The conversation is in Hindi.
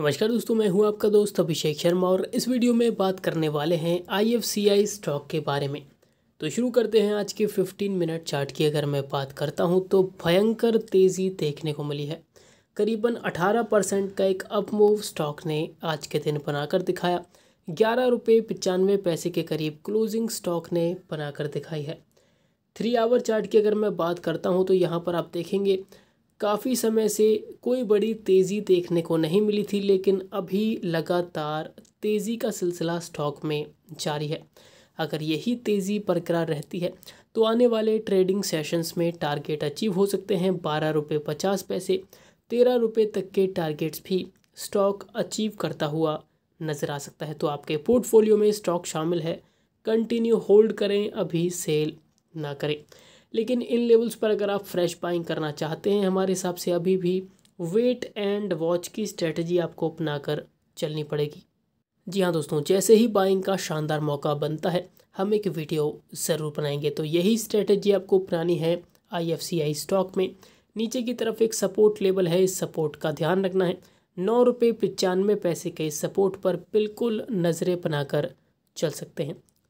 नमस्कार दोस्तों मैं हूं आपका दोस्त अभिषेक शर्मा और इस वीडियो में बात करने वाले हैं आईएफसीआई स्टॉक के बारे में तो शुरू करते हैं आज के 15 मिनट चार्ट की अगर मैं बात करता हूं तो भयंकर तेज़ी देखने को मिली है करीबन 18 परसेंट का एक अपमूव स्टॉक ने आज के दिन बनाकर दिखाया ग्यारह रुपये पचानवे पैसे के करीब क्लोजिंग स्टॉक ने बनाकर दिखाई है थ्री आवर चार्ट की अगर मैं बात करता हूँ तो यहाँ पर आप देखेंगे काफ़ी समय से कोई बड़ी तेज़ी देखने को नहीं मिली थी लेकिन अभी लगातार तेज़ी का सिलसिला स्टॉक में जारी है अगर यही तेज़ी बरकरार रहती है तो आने वाले ट्रेडिंग सेशंस में टारगेट अचीव हो सकते हैं बारह रुपये पचास पैसे तेरह रुपये तक के टारगेट्स भी स्टॉक अचीव करता हुआ नज़र आ सकता है तो आपके पोर्टफोलियो में स्टॉक शामिल है कंटिन्यू होल्ड करें अभी सेल ना करें लेकिन इन लेवल्स पर अगर आप फ्रेश बाइंग करना चाहते हैं हमारे हिसाब से अभी भी वेट एंड वॉच की स्ट्रेटजी आपको अपना कर चलनी पड़ेगी जी हाँ दोस्तों जैसे ही बाइंग का शानदार मौका बनता है हम एक वीडियो ज़रूर बनाएंगे तो यही स्ट्रेटजी आपको अपनानी है आई स्टॉक में नीचे की तरफ एक सपोर्ट लेवल है इस सपोर्ट का ध्यान रखना है नौ रुपये पचानवे पैसे के सपोर्ट पर बिल्कुल नज़रें बनाकर चल सकते हैं